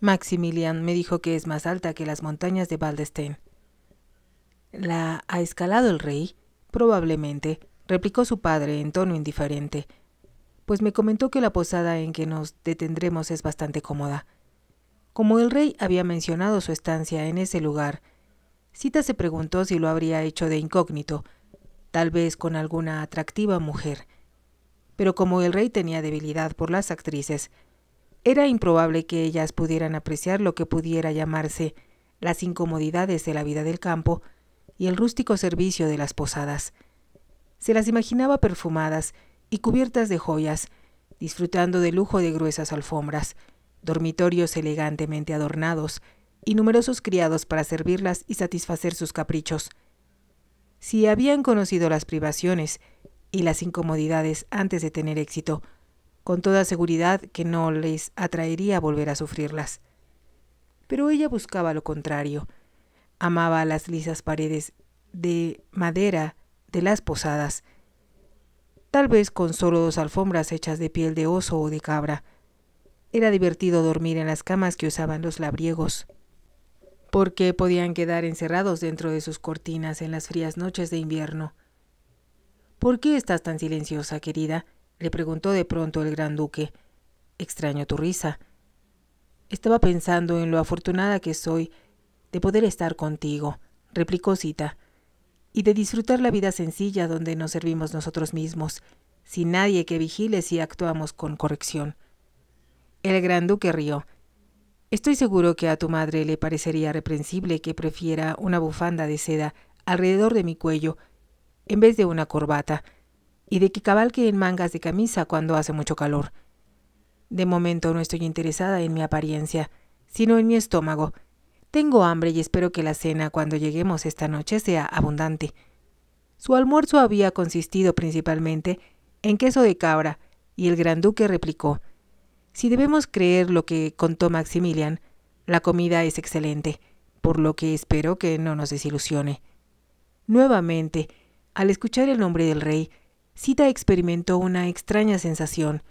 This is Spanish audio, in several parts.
Maximilian me dijo que es más alta que las montañas de Waldstein. ¿La ha escalado el rey? Probablemente, replicó su padre en tono indiferente, pues me comentó que la posada en que nos detendremos es bastante cómoda. Como el rey había mencionado su estancia en ese lugar, Cita se preguntó si lo habría hecho de incógnito, tal vez con alguna atractiva mujer. Pero como el rey tenía debilidad por las actrices, era improbable que ellas pudieran apreciar lo que pudiera llamarse las incomodidades de la vida del campo y el rústico servicio de las posadas. Se las imaginaba perfumadas y cubiertas de joyas, disfrutando del lujo de gruesas alfombras, dormitorios elegantemente adornados y numerosos criados para servirlas y satisfacer sus caprichos. Si habían conocido las privaciones y las incomodidades antes de tener éxito, con toda seguridad que no les atraería volver a sufrirlas. Pero ella buscaba lo contrario. Amaba las lisas paredes de madera de las posadas, tal vez con solo dos alfombras hechas de piel de oso o de cabra. Era divertido dormir en las camas que usaban los labriegos, porque podían quedar encerrados dentro de sus cortinas en las frías noches de invierno. ¿Por qué estás tan silenciosa, querida? le preguntó de pronto el gran duque. Extraño tu risa. Estaba pensando en lo afortunada que soy de poder estar contigo, replicó Cita, y de disfrutar la vida sencilla donde nos servimos nosotros mismos, sin nadie que vigile si actuamos con corrección. El gran duque rió. Estoy seguro que a tu madre le parecería reprensible que prefiera una bufanda de seda alrededor de mi cuello en vez de una corbata, y de que cabalque en mangas de camisa cuando hace mucho calor. De momento no estoy interesada en mi apariencia, sino en mi estómago. Tengo hambre y espero que la cena cuando lleguemos esta noche sea abundante. Su almuerzo había consistido principalmente en queso de cabra, y el gran duque replicó Si debemos creer lo que contó Maximilian, la comida es excelente, por lo que espero que no nos desilusione. Nuevamente, al escuchar el nombre del rey, Sita experimentó una extraña sensación,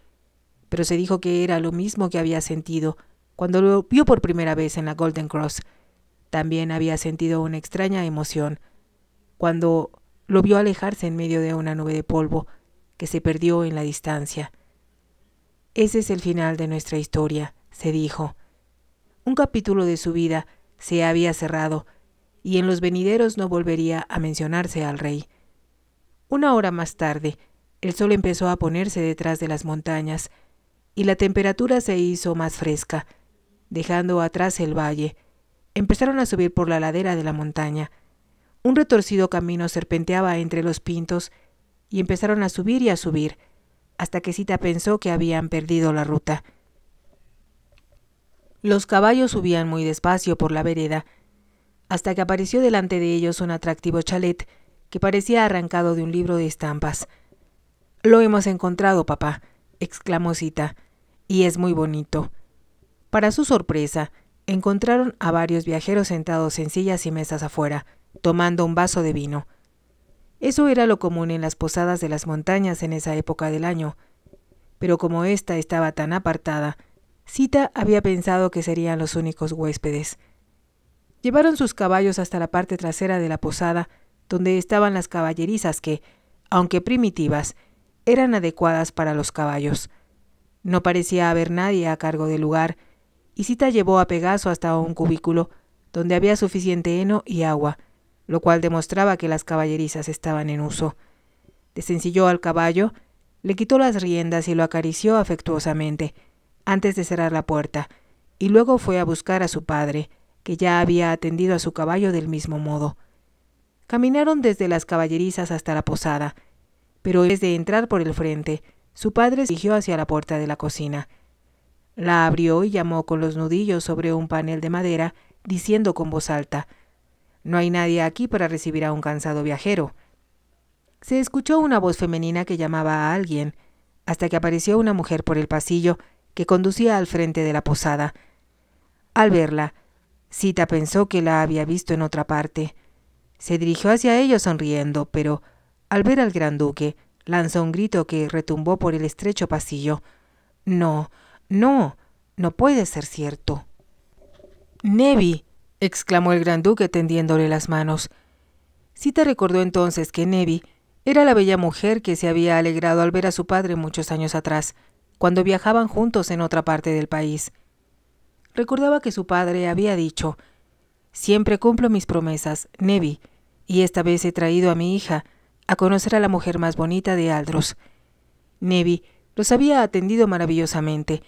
pero se dijo que era lo mismo que había sentido cuando lo vio por primera vez en la Golden Cross. También había sentido una extraña emoción cuando lo vio alejarse en medio de una nube de polvo que se perdió en la distancia. Ese es el final de nuestra historia, se dijo. Un capítulo de su vida se había cerrado, y en los venideros no volvería a mencionarse al rey. Una hora más tarde, el sol empezó a ponerse detrás de las montañas, y la temperatura se hizo más fresca, dejando atrás el valle. Empezaron a subir por la ladera de la montaña. Un retorcido camino serpenteaba entre los pintos, y empezaron a subir y a subir, hasta que Sita pensó que habían perdido la ruta. Los caballos subían muy despacio por la vereda, hasta que apareció delante de ellos un atractivo chalet que parecía arrancado de un libro de estampas. Lo hemos encontrado, papá, exclamó Cita, y es muy bonito. Para su sorpresa, encontraron a varios viajeros sentados en sillas y mesas afuera, tomando un vaso de vino. Eso era lo común en las posadas de las montañas en esa época del año. Pero como ésta estaba tan apartada, Cita había pensado que serían los únicos huéspedes. Llevaron sus caballos hasta la parte trasera de la posada donde estaban las caballerizas que, aunque primitivas, eran adecuadas para los caballos. No parecía haber nadie a cargo del lugar, y Cita llevó a Pegaso hasta un cubículo, donde había suficiente heno y agua, lo cual demostraba que las caballerizas estaban en uso. Desencilló al caballo, le quitó las riendas y lo acarició afectuosamente, antes de cerrar la puerta, y luego fue a buscar a su padre, que ya había atendido a su caballo del mismo modo. Caminaron desde las caballerizas hasta la posada, pero en de entrar por el frente, su padre se dirigió hacia la puerta de la cocina. La abrió y llamó con los nudillos sobre un panel de madera, diciendo con voz alta No hay nadie aquí para recibir a un cansado viajero. Se escuchó una voz femenina que llamaba a alguien, hasta que apareció una mujer por el pasillo que conducía al frente de la posada. Al verla, Sita pensó que la había visto en otra parte. Se dirigió hacia ellos sonriendo, pero al ver al gran duque, lanzó un grito que retumbó por el estrecho pasillo. No, no, no puede ser cierto. Nevi, exclamó el gran duque tendiéndole las manos. te recordó entonces que Nevi era la bella mujer que se había alegrado al ver a su padre muchos años atrás, cuando viajaban juntos en otra parte del país. Recordaba que su padre había dicho Siempre cumplo mis promesas, Nevi, y esta vez he traído a mi hija a conocer a la mujer más bonita de Aldros. Nevi los había atendido maravillosamente,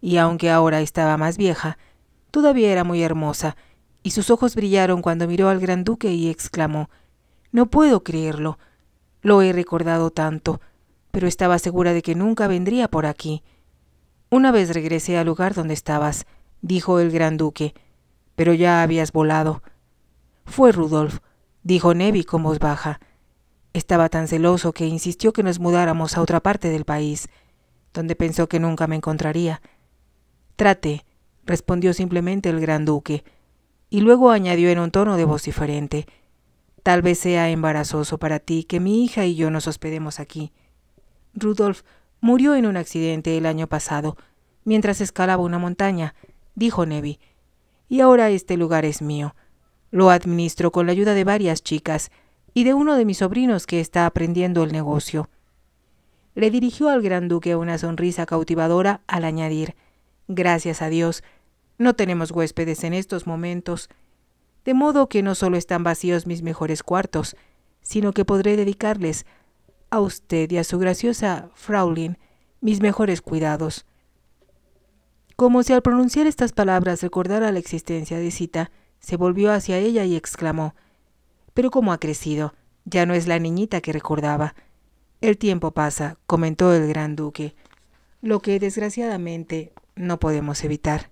y aunque ahora estaba más vieja, todavía era muy hermosa, y sus ojos brillaron cuando miró al gran duque y exclamó No puedo creerlo. Lo he recordado tanto, pero estaba segura de que nunca vendría por aquí. Una vez regresé al lugar donde estabas, dijo el gran duque, pero ya habías volado. Fue Rudolf, dijo Nevi con voz baja. Estaba tan celoso que insistió que nos mudáramos a otra parte del país, donde pensó que nunca me encontraría. Trate, respondió simplemente el gran duque, y luego añadió en un tono de voz diferente. Tal vez sea embarazoso para ti que mi hija y yo nos hospedemos aquí. Rudolf murió en un accidente el año pasado, mientras escalaba una montaña, dijo Nevi, y ahora este lugar es mío. Lo administro con la ayuda de varias chicas y de uno de mis sobrinos que está aprendiendo el negocio. Le dirigió al gran duque una sonrisa cautivadora al añadir Gracias a Dios, no tenemos huéspedes en estos momentos, de modo que no solo están vacíos mis mejores cuartos, sino que podré dedicarles a usted y a su graciosa Fraulin mis mejores cuidados. Como si al pronunciar estas palabras recordara la existencia de Cita, se volvió hacia ella y exclamó Pero cómo ha crecido. Ya no es la niñita que recordaba. El tiempo pasa, comentó el gran duque, lo que desgraciadamente no podemos evitar.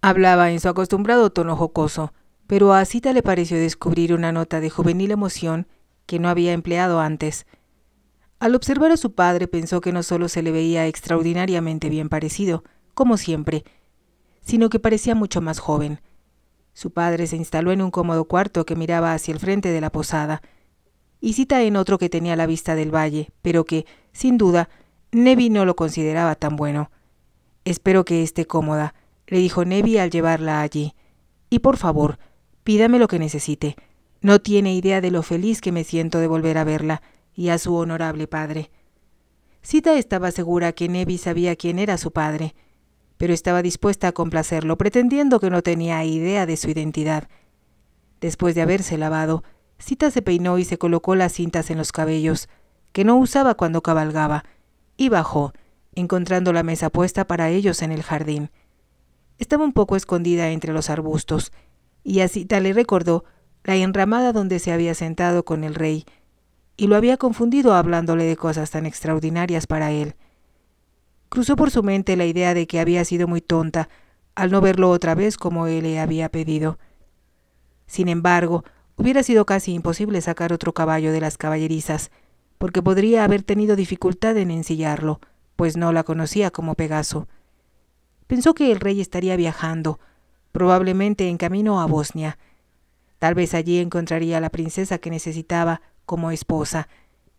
Hablaba en su acostumbrado tono jocoso, pero a Cita le pareció descubrir una nota de juvenil emoción que no había empleado antes. Al observar a su padre pensó que no solo se le veía extraordinariamente bien parecido, como siempre, sino que parecía mucho más joven. Su padre se instaló en un cómodo cuarto que miraba hacia el frente de la posada, y cita en otro que tenía la vista del valle, pero que, sin duda, Nevi no lo consideraba tan bueno. Espero que esté cómoda, le dijo Nevi al llevarla allí. Y por favor, pídame lo que necesite. No tiene idea de lo feliz que me siento de volver a verla y a su honorable padre. Cita estaba segura que Nevi sabía quién era su padre, pero estaba dispuesta a complacerlo, pretendiendo que no tenía idea de su identidad. Después de haberse lavado, Cita se peinó y se colocó las cintas en los cabellos, que no usaba cuando cabalgaba, y bajó, encontrando la mesa puesta para ellos en el jardín. Estaba un poco escondida entre los arbustos, y a Cita le recordó la enramada donde se había sentado con el rey, y lo había confundido hablándole de cosas tan extraordinarias para él. Cruzó por su mente la idea de que había sido muy tonta, al no verlo otra vez como él le había pedido. Sin embargo, hubiera sido casi imposible sacar otro caballo de las caballerizas, porque podría haber tenido dificultad en ensillarlo, pues no la conocía como Pegaso. Pensó que el rey estaría viajando, probablemente en camino a Bosnia. Tal vez allí encontraría a la princesa que necesitaba como esposa,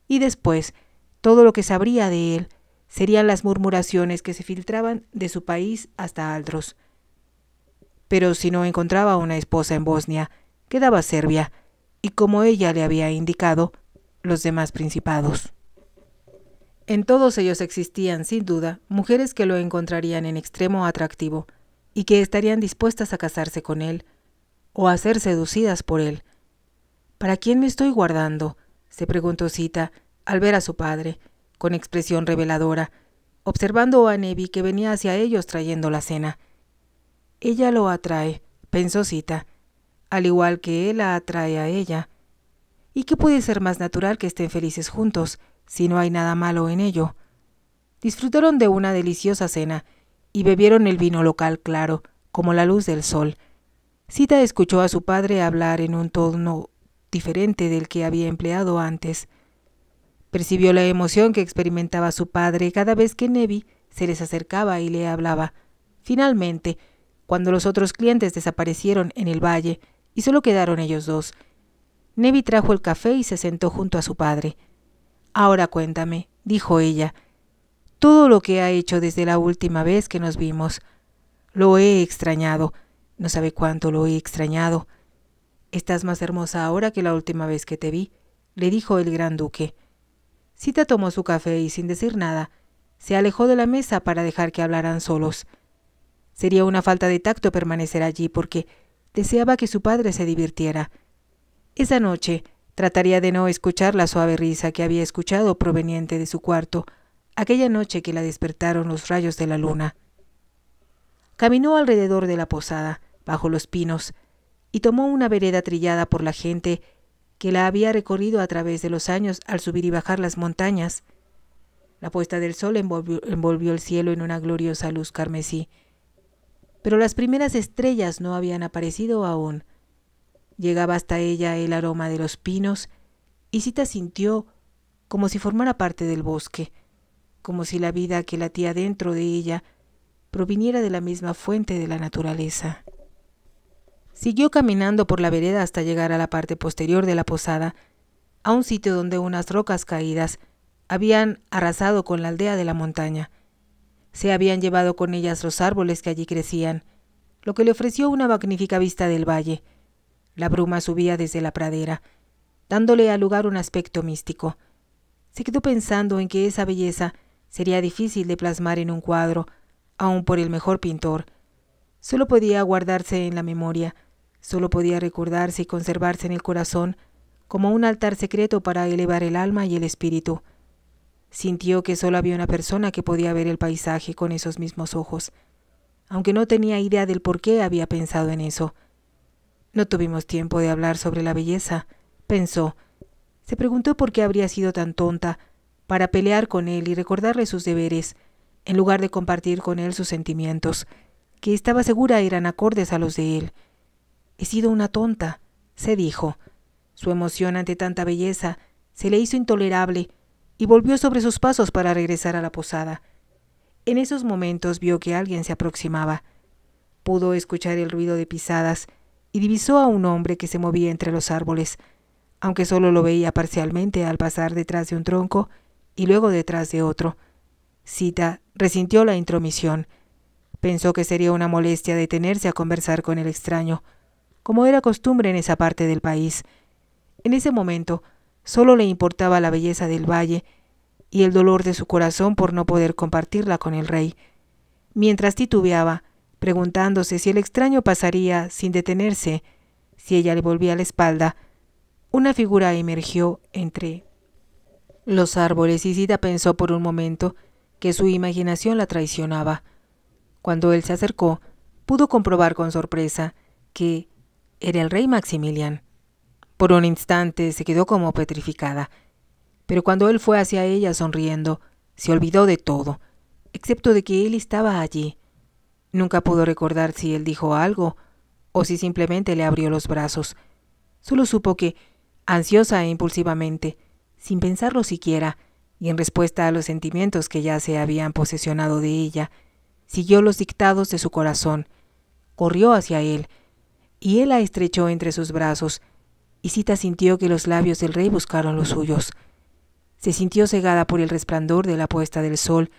y después todo lo que sabría de él serían las murmuraciones que se filtraban de su país hasta Aldros. Pero si no encontraba una esposa en Bosnia, quedaba Serbia, y como ella le había indicado, los demás principados. En todos ellos existían, sin duda, mujeres que lo encontrarían en extremo atractivo, y que estarían dispuestas a casarse con él, o a ser seducidas por él. ¿Para quién me estoy guardando? se preguntó Cita al ver a su padre, con expresión reveladora, observando a Nevi que venía hacia ellos trayendo la cena. Ella lo atrae, pensó Cita, al igual que él la atrae a ella. ¿Y qué puede ser más natural que estén felices juntos, si no hay nada malo en ello? Disfrutaron de una deliciosa cena y bebieron el vino local claro, como la luz del sol. Cita escuchó a su padre hablar en un tono diferente del que había empleado antes. Percibió la emoción que experimentaba su padre cada vez que Nevi se les acercaba y le hablaba. Finalmente, cuando los otros clientes desaparecieron en el valle y solo quedaron ellos dos, Nevi trajo el café y se sentó junto a su padre. Ahora cuéntame, dijo ella, todo lo que ha hecho desde la última vez que nos vimos. Lo he extrañado. No sabe cuánto lo he extrañado. Estás más hermosa ahora que la última vez que te vi, le dijo el gran duque. Cita tomó su café y, sin decir nada, se alejó de la mesa para dejar que hablaran solos. Sería una falta de tacto permanecer allí porque deseaba que su padre se divirtiera. Esa noche trataría de no escuchar la suave risa que había escuchado proveniente de su cuarto, aquella noche que la despertaron los rayos de la luna. Caminó alrededor de la posada, bajo los pinos, y tomó una vereda trillada por la gente que la había recorrido a través de los años al subir y bajar las montañas. La puesta del sol envolvió, el cielo en una gloriosa luz carmesí. Pero las primeras estrellas no habían aparecido aún. Llegaba hasta ella el aroma de los pinos, y Sita sintió como si formara parte del bosque, como si la vida que latía dentro de ella proviniera de la misma fuente de la naturaleza. Siguió caminando por la vereda hasta llegar a la parte posterior de la posada, a un sitio donde unas rocas caídas habían arrasado con la aldea de la montaña. Se habían llevado con ellas los árboles que allí crecían, lo que le ofreció una magnífica vista del valle. La bruma subía desde la pradera, dándole al lugar un aspecto místico. Se quedó pensando en que esa belleza sería difícil de plasmar en un cuadro, aun por el mejor pintor, Solo podía guardarse en la memoria, solo podía recordarse y conservarse en el corazón como un altar secreto para elevar el alma y el espíritu. Sintió que solo había una persona que podía ver el paisaje con esos mismos ojos, aunque no tenía idea del por qué había pensado en eso. No tuvimos tiempo de hablar sobre la belleza, pensó. Se preguntó por qué habría sido tan tonta, para pelear con él y recordarle sus deberes, en lugar de compartir con él sus sentimientos que estaba segura eran acordes a los de él. He sido una tonta, se dijo. Su emoción ante tanta belleza se le hizo intolerable y volvió sobre sus pasos para regresar a la posada. En esos momentos vio que alguien se aproximaba. Pudo escuchar el ruido de pisadas y divisó a un hombre que se movía entre los árboles, aunque solo lo veía parcialmente al pasar detrás de un tronco y luego detrás de otro. Cita resintió la intromisión. Pensó que sería una molestia detenerse a conversar con el extraño, como era costumbre en esa parte del país. En ese momento, solo le importaba la belleza del valle y el dolor de su corazón por no poder compartirla con el rey. Mientras titubeaba, preguntándose si el extraño pasaría sin detenerse, si ella le volvía la espalda, una figura emergió entre los árboles y Sita pensó por un momento que su imaginación la traicionaba. Cuando él se acercó, pudo comprobar con sorpresa que era el rey Maximilian. Por un instante se quedó como petrificada, pero cuando él fue hacia ella sonriendo, se olvidó de todo, excepto de que él estaba allí. Nunca pudo recordar si él dijo algo o si simplemente le abrió los brazos. Solo supo que, ansiosa e impulsivamente, sin pensarlo siquiera, y en respuesta a los sentimientos que ya se habían posesionado de ella, siguió los dictados de su corazón, corrió hacia él, y él la estrechó entre sus brazos, y Sita sintió que los labios del rey buscaron los suyos. Se sintió cegada por el resplandor de la puesta del sol,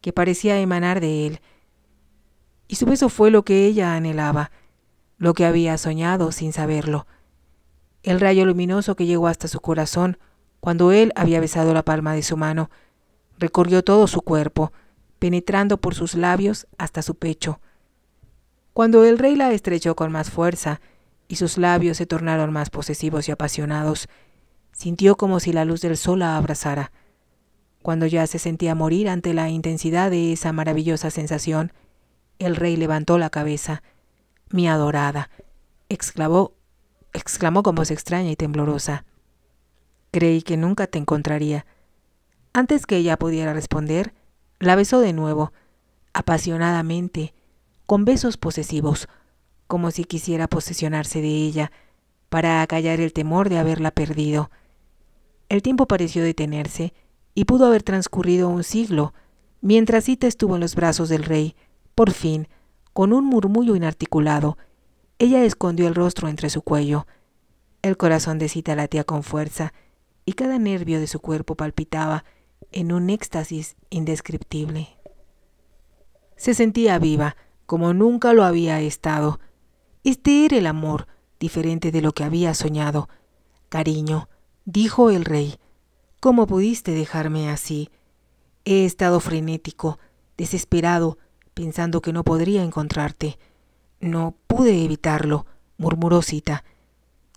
que parecía emanar de él. Y su beso fue lo que ella anhelaba, lo que había soñado sin saberlo. El rayo luminoso que llegó hasta su corazón, cuando él había besado la palma de su mano, recorrió todo su cuerpo, penetrando por sus labios hasta su pecho. Cuando el rey la estrechó con más fuerza y sus labios se tornaron más posesivos y apasionados, sintió como si la luz del sol la abrazara. Cuando ya se sentía morir ante la intensidad de esa maravillosa sensación, el rey levantó la cabeza. Mi adorada, exclamó, exclamó con voz extraña y temblorosa. Creí que nunca te encontraría. Antes que ella pudiera responder, la besó de nuevo, apasionadamente, con besos posesivos, como si quisiera posesionarse de ella, para acallar el temor de haberla perdido. El tiempo pareció detenerse, y pudo haber transcurrido un siglo, mientras Cita estuvo en los brazos del rey, por fin, con un murmullo inarticulado, ella escondió el rostro entre su cuello. El corazón de Cita latía con fuerza, y cada nervio de su cuerpo palpitaba en un éxtasis indescriptible. Se sentía viva, como nunca lo había estado. Este era el amor, diferente de lo que había soñado. Cariño, dijo el rey, ¿cómo pudiste dejarme así? He estado frenético, desesperado, pensando que no podría encontrarte. No pude evitarlo, murmuró Cita.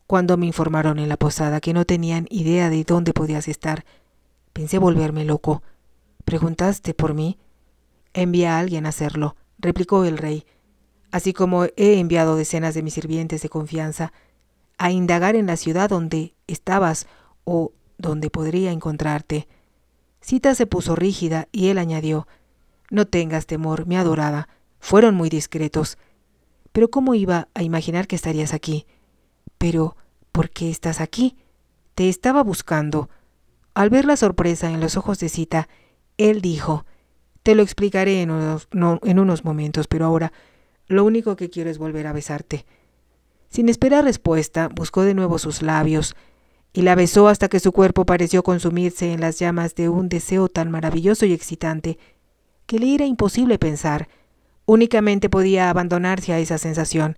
Cuando me informaron en la posada que no tenían idea de dónde podías estar, Pensé volverme loco. ¿Preguntaste por mí? Envía a alguien a hacerlo, replicó el rey, así como he enviado decenas de mis sirvientes de confianza a indagar en la ciudad donde estabas o donde podría encontrarte. Cita se puso rígida y él añadió No tengas temor, mi adorada. Fueron muy discretos. Pero ¿cómo iba a imaginar que estarías aquí? Pero, ¿por qué estás aquí? Te estaba buscando. Al ver la sorpresa en los ojos de Cita, él dijo, Te lo explicaré en unos momentos, pero ahora lo único que quiero es volver a besarte. Sin esperar respuesta, buscó de nuevo sus labios y la besó hasta que su cuerpo pareció consumirse en las llamas de un deseo tan maravilloso y excitante que le era imposible pensar. Únicamente podía abandonarse a esa sensación.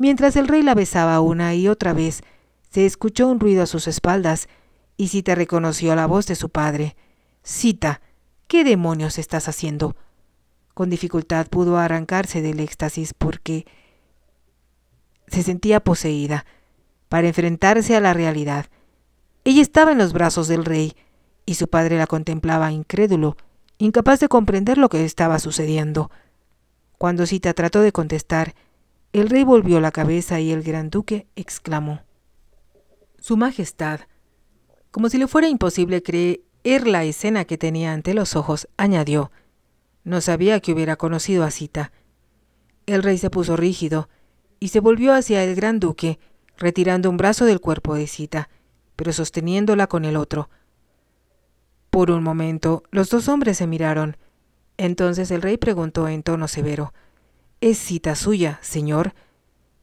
Mientras el rey la besaba una y otra vez, se escuchó un ruido a sus espaldas y Sita reconoció la voz de su padre. Cita, ¿qué demonios estás haciendo? Con dificultad pudo arrancarse del éxtasis porque se sentía poseída para enfrentarse a la realidad. Ella estaba en los brazos del rey y su padre la contemplaba incrédulo, incapaz de comprender lo que estaba sucediendo. Cuando Sita trató de contestar, el rey volvió la cabeza y el gran duque exclamó Su Majestad, como si le fuera imposible creer la escena que tenía ante los ojos, añadió No sabía que hubiera conocido a Cita. El rey se puso rígido y se volvió hacia el gran duque, retirando un brazo del cuerpo de Cita, pero sosteniéndola con el otro. Por un momento, los dos hombres se miraron. Entonces el rey preguntó en tono severo, ¿Es cita suya, señor?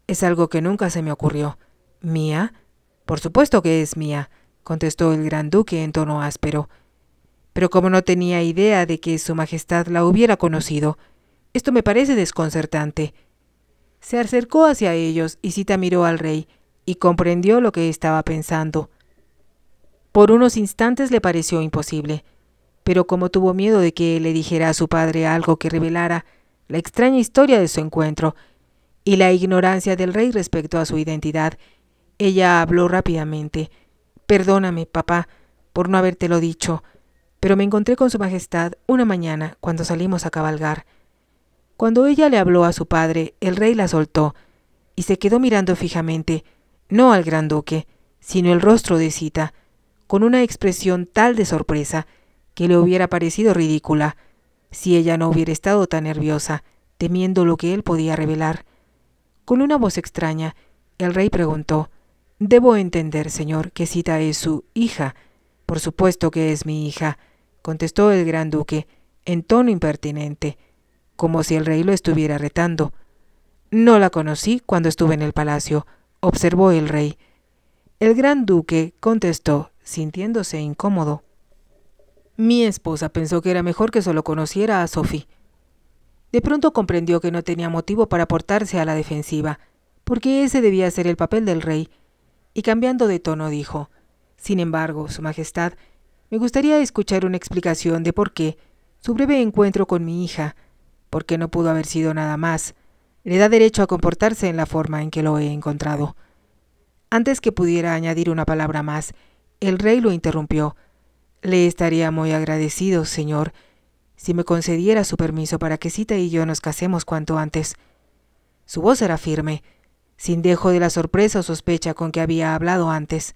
Es algo que nunca se me ocurrió. ¿Mía? Por supuesto que es mía contestó el gran duque en tono áspero. Pero como no tenía idea de que su Majestad la hubiera conocido, esto me parece desconcertante. Se acercó hacia ellos y Cita miró al rey y comprendió lo que estaba pensando. Por unos instantes le pareció imposible, pero como tuvo miedo de que le dijera a su padre algo que revelara la extraña historia de su encuentro y la ignorancia del rey respecto a su identidad, ella habló rápidamente, Perdóname, papá, por no habértelo dicho, pero me encontré con Su Majestad una mañana cuando salimos a cabalgar. Cuando ella le habló a su padre, el rey la soltó, y se quedó mirando fijamente, no al gran duque, sino el rostro de Cita, con una expresión tal de sorpresa que le hubiera parecido ridícula, si ella no hubiera estado tan nerviosa, temiendo lo que él podía revelar. Con una voz extraña, el rey preguntó Debo entender, señor, que Cita es su hija. Por supuesto que es mi hija, contestó el gran duque, en tono impertinente, como si el rey lo estuviera retando. No la conocí cuando estuve en el palacio, observó el rey. El gran duque contestó, sintiéndose incómodo. Mi esposa pensó que era mejor que solo conociera a Sophie. De pronto comprendió que no tenía motivo para portarse a la defensiva, porque ese debía ser el papel del rey, y cambiando de tono dijo, Sin embargo, Su Majestad, me gustaría escuchar una explicación de por qué su breve encuentro con mi hija, porque no pudo haber sido nada más, le da derecho a comportarse en la forma en que lo he encontrado. Antes que pudiera añadir una palabra más, el rey lo interrumpió. Le estaría muy agradecido, señor, si me concediera su permiso para que Cita y yo nos casemos cuanto antes. Su voz era firme, sin dejo de la sorpresa o sospecha con que había hablado antes.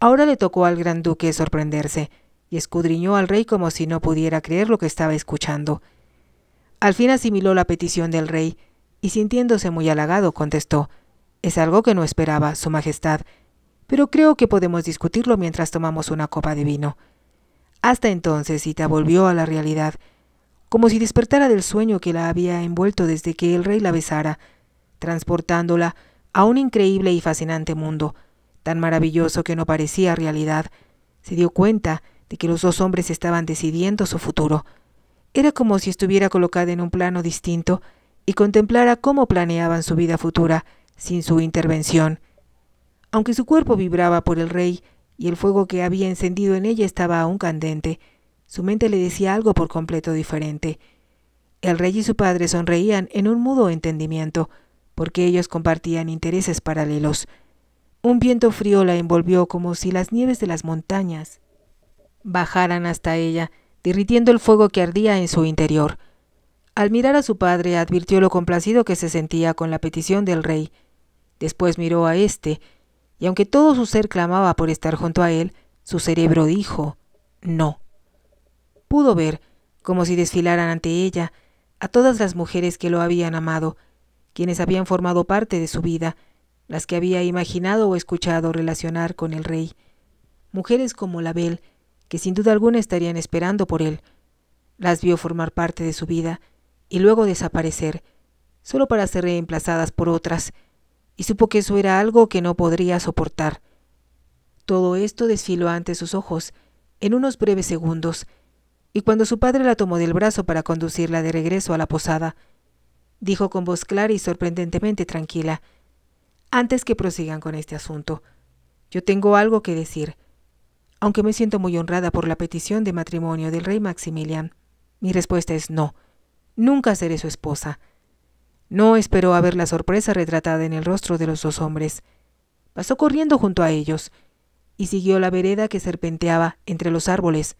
Ahora le tocó al gran duque sorprenderse, y escudriñó al rey como si no pudiera creer lo que estaba escuchando. Al fin asimiló la petición del rey, y sintiéndose muy halagado, contestó Es algo que no esperaba, Su Majestad, pero creo que podemos discutirlo mientras tomamos una copa de vino. Hasta entonces Ita volvió a la realidad, como si despertara del sueño que la había envuelto desde que el rey la besara, transportándola a un increíble y fascinante mundo, tan maravilloso que no parecía realidad. Se dio cuenta de que los dos hombres estaban decidiendo su futuro. Era como si estuviera colocada en un plano distinto y contemplara cómo planeaban su vida futura sin su intervención. Aunque su cuerpo vibraba por el rey y el fuego que había encendido en ella estaba aún candente, su mente le decía algo por completo diferente. El rey y su padre sonreían en un mudo entendimiento porque ellos compartían intereses paralelos. Un viento frío la envolvió como si las nieves de las montañas bajaran hasta ella, derritiendo el fuego que ardía en su interior. Al mirar a su padre, advirtió lo complacido que se sentía con la petición del rey. Después miró a éste, y aunque todo su ser clamaba por estar junto a él, su cerebro dijo no. Pudo ver, como si desfilaran ante ella, a todas las mujeres que lo habían amado, quienes habían formado parte de su vida, las que había imaginado o escuchado relacionar con el rey, mujeres como la bel que sin duda alguna estarían esperando por él. Las vio formar parte de su vida y luego desaparecer, solo para ser reemplazadas por otras, y supo que eso era algo que no podría soportar. Todo esto desfiló ante sus ojos en unos breves segundos, y cuando su padre la tomó del brazo para conducirla de regreso a la posada, dijo con voz clara y sorprendentemente tranquila. Antes que prosigan con este asunto, yo tengo algo que decir. Aunque me siento muy honrada por la petición de matrimonio del rey Maximilian, mi respuesta es no. Nunca seré su esposa. No esperó a ver la sorpresa retratada en el rostro de los dos hombres. Pasó corriendo junto a ellos y siguió la vereda que serpenteaba entre los árboles.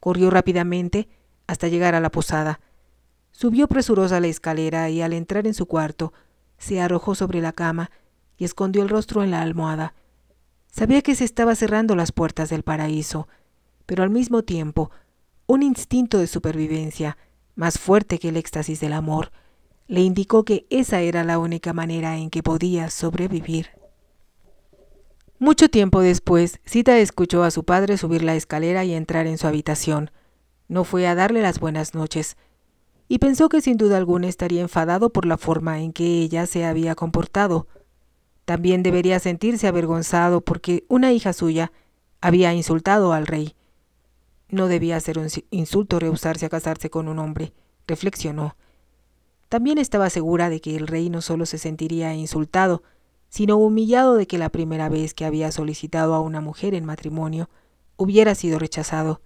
Corrió rápidamente hasta llegar a la posada Subió presurosa la escalera y al entrar en su cuarto, se arrojó sobre la cama y escondió el rostro en la almohada. Sabía que se estaba cerrando las puertas del paraíso, pero al mismo tiempo, un instinto de supervivencia, más fuerte que el éxtasis del amor, le indicó que esa era la única manera en que podía sobrevivir. Mucho tiempo después, Sita escuchó a su padre subir la escalera y entrar en su habitación. No fue a darle las buenas noches, y pensó que sin duda alguna estaría enfadado por la forma en que ella se había comportado. También debería sentirse avergonzado porque una hija suya había insultado al rey. No debía ser un insulto rehusarse a casarse con un hombre, reflexionó. También estaba segura de que el rey no solo se sentiría insultado, sino humillado de que la primera vez que había solicitado a una mujer en matrimonio hubiera sido rechazado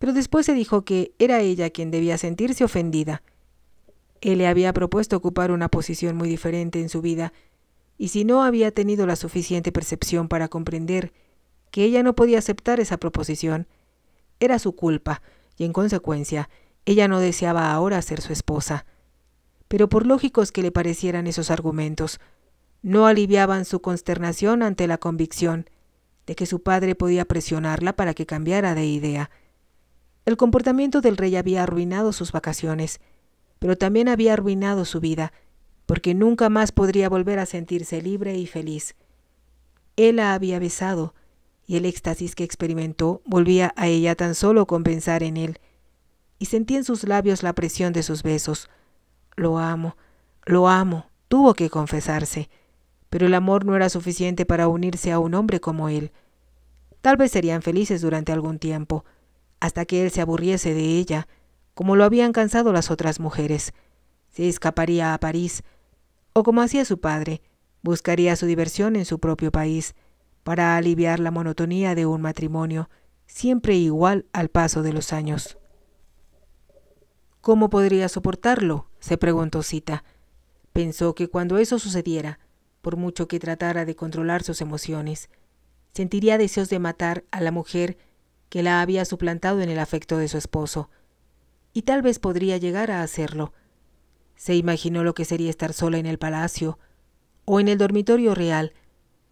pero después se dijo que era ella quien debía sentirse ofendida. Él le había propuesto ocupar una posición muy diferente en su vida, y si no había tenido la suficiente percepción para comprender que ella no podía aceptar esa proposición, era su culpa, y en consecuencia, ella no deseaba ahora ser su esposa. Pero por lógicos que le parecieran esos argumentos, no aliviaban su consternación ante la convicción de que su padre podía presionarla para que cambiara de idea. El comportamiento del rey había arruinado sus vacaciones, pero también había arruinado su vida, porque nunca más podría volver a sentirse libre y feliz. Él la había besado, y el éxtasis que experimentó volvía a ella tan solo con pensar en él, y sentía en sus labios la presión de sus besos. Lo amo, lo amo, tuvo que confesarse, pero el amor no era suficiente para unirse a un hombre como él. Tal vez serían felices durante algún tiempo, hasta que él se aburriese de ella, como lo habían cansado las otras mujeres. Se escaparía a París, o como hacía su padre, buscaría su diversión en su propio país, para aliviar la monotonía de un matrimonio, siempre igual al paso de los años. ¿Cómo podría soportarlo? se preguntó Cita. Pensó que cuando eso sucediera, por mucho que tratara de controlar sus emociones, sentiría deseos de matar a la mujer que la había suplantado en el afecto de su esposo, y tal vez podría llegar a hacerlo. Se imaginó lo que sería estar sola en el palacio, o en el dormitorio real,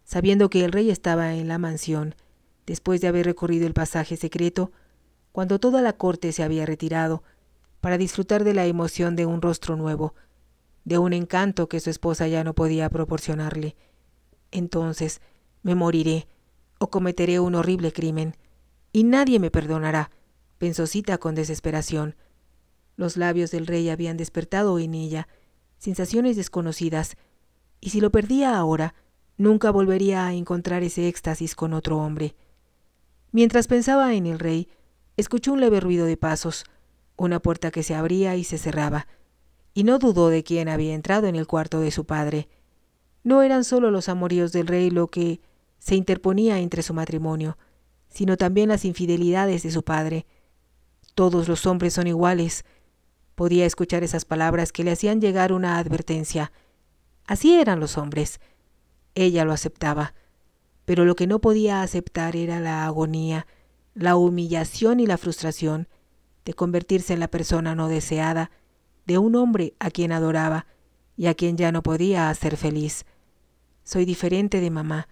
sabiendo que el rey estaba en la mansión, después de haber recorrido el pasaje secreto, cuando toda la corte se había retirado, para disfrutar de la emoción de un rostro nuevo, de un encanto que su esposa ya no podía proporcionarle. Entonces, me moriré, o cometeré un horrible crimen, y nadie me perdonará, pensó Cita con desesperación. Los labios del rey habían despertado en ella sensaciones desconocidas, y si lo perdía ahora, nunca volvería a encontrar ese éxtasis con otro hombre. Mientras pensaba en el rey, escuchó un leve ruido de pasos, una puerta que se abría y se cerraba, y no dudó de quién había entrado en el cuarto de su padre. No eran solo los amoríos del rey lo que se interponía entre su matrimonio, sino también las infidelidades de su padre. Todos los hombres son iguales. Podía escuchar esas palabras que le hacían llegar una advertencia. Así eran los hombres. Ella lo aceptaba, pero lo que no podía aceptar era la agonía, la humillación y la frustración de convertirse en la persona no deseada de un hombre a quien adoraba y a quien ya no podía hacer feliz. Soy diferente de mamá.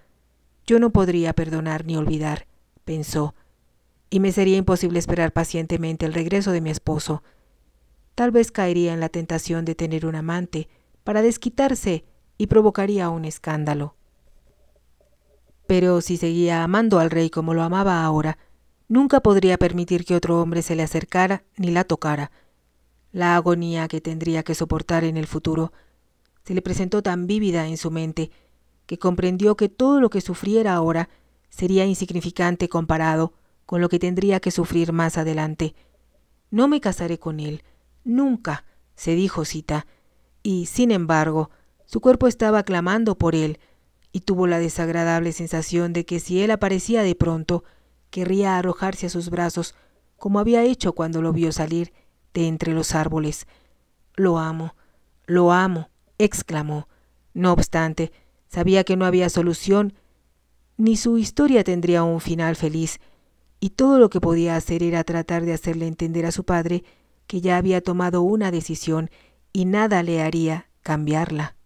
Yo no podría perdonar ni olvidar pensó, y me sería imposible esperar pacientemente el regreso de mi esposo. Tal vez caería en la tentación de tener un amante para desquitarse y provocaría un escándalo. Pero si seguía amando al rey como lo amaba ahora, nunca podría permitir que otro hombre se le acercara ni la tocara. La agonía que tendría que soportar en el futuro se le presentó tan vívida en su mente que comprendió que todo lo que sufriera ahora sería insignificante comparado con lo que tendría que sufrir más adelante. No me casaré con él, nunca, se dijo Cita, y, sin embargo, su cuerpo estaba clamando por él, y tuvo la desagradable sensación de que si él aparecía de pronto, querría arrojarse a sus brazos, como había hecho cuando lo vio salir de entre los árboles. Lo amo, lo amo, exclamó. No obstante, sabía que no había solución ni su historia tendría un final feliz, y todo lo que podía hacer era tratar de hacerle entender a su padre que ya había tomado una decisión y nada le haría cambiarla.